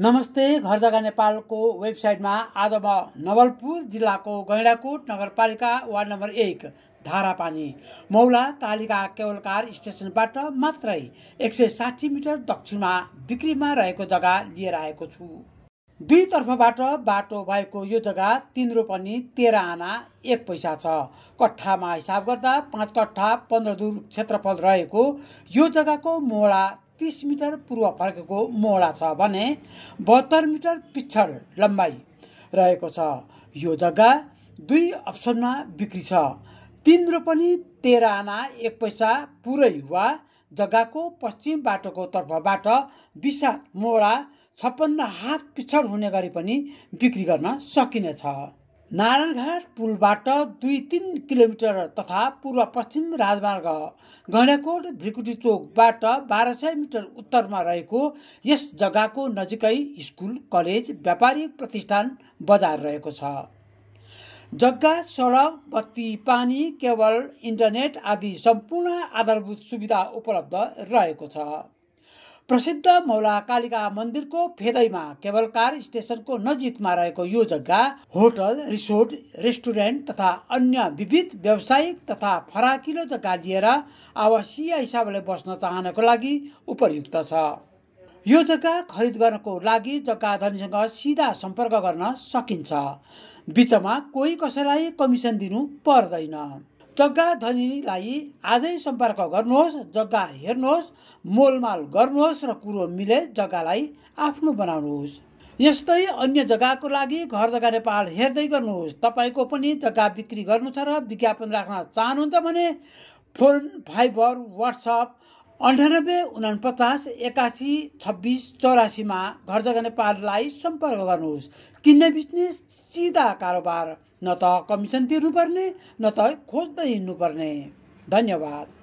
नमस्ते घर जग्गा नेपालको वेबसाइटमा आज म नवलपुर जिल्लाको गैँडाकोट नगरपालिका वार्ड नम्बर एक धारापानी मौला कालिका केवलकार स्टेसनबाट मात्रै एक सय साठी मिटर दक्षिणमा बिक्रीमा रहेको जग्गा लिएर आएको छु दुई तर्फबाट बाटो भएको यो जग्गा तिन रोपनी तेह्र आना एक पैसा छ कट्ठामा हिसाब गर्दा पाँच कट्ठा पन्ध्र दुर क्षेत्रफल रहेको यो जग्गाको मौला तिस मिटर पूर्व फर्केको मोडा छ भने बहत्तर मिटर पिछड लम्बाइ रहेको छ यो जग्गा दुई अप्सनमा बिक्री छ तिन रोपनी तेह्र आना एक पैसा पुरै वा जग्गाको पश्चिम बाटोको तर्फबाट विशाल मोडा छप्पन्न हात पिछड हुने गरी पनि बिक्री गर्न सकिनेछ नारायणघाट पुलबाट दुई तिन किलोमिटर तथा पूर्व पश्चिम राजमार्ग गणेकोट भ्रिकुटी चोकबाट बाह्र सय मिटर उत्तरमा रहेको यस जग्गाको नजिकै स्कुल कलेज व्यापारिक प्रतिष्ठान बजार रहेको छ जग्गा सडक बत्ती पानी केवल इन्टरनेट आदि सम्पूर्ण आधारभूत सुविधा उपलब्ध रहेको छ प्रसिद्ध मौला कालिका मन्दिरको फेदैमा केवल कार स्टेसनको नजिकमा रहेको यो जग्गा होटल रिसोर्ट रेस्टुरेन्ट तथा अन्य विविध व्यावसायिक तथा फराकिलो जग्गा लिएर आवासीय हिसाबले बस्न चाहनको लागि उपयुक्त छ यो जग्गा खरिद गर्नको लागि जग्गा धनीसँग सिधा सम्पर्क गर्न सकिन्छ बिचमा कोही कसैलाई कमिसन दिनु पर्दैन जग्गा धनीलाई आजै सम्पर्क गर्नुहोस् जग्गा हेर्नुहोस् मोलमाल गर्नुहोस् र कुरो मिले जग्गालाई आफ्नो बनाउनुहोस् यस्तै अन्य जग्गाको लागि घर जग्गा नेपाल हेर्दै गर्नुहोस् तपाईँको पनि जग्गा बिक्री गर्नु छ र विज्ञापन राख्न चाहनुहुन्छ भने फोन फाइबर वाट्सअप अन्ठानब्बे उनापचास एकासी छब्बिस चौरासीमा घर जग्गा नेपाललाई सम्पर्क गर्नुहोस् किन्ने बिजनेस सिधा कारोबार न त कमिसन तिर्नुपर्ने न त खोज्दै हिँड्नुपर्ने धन्यवाद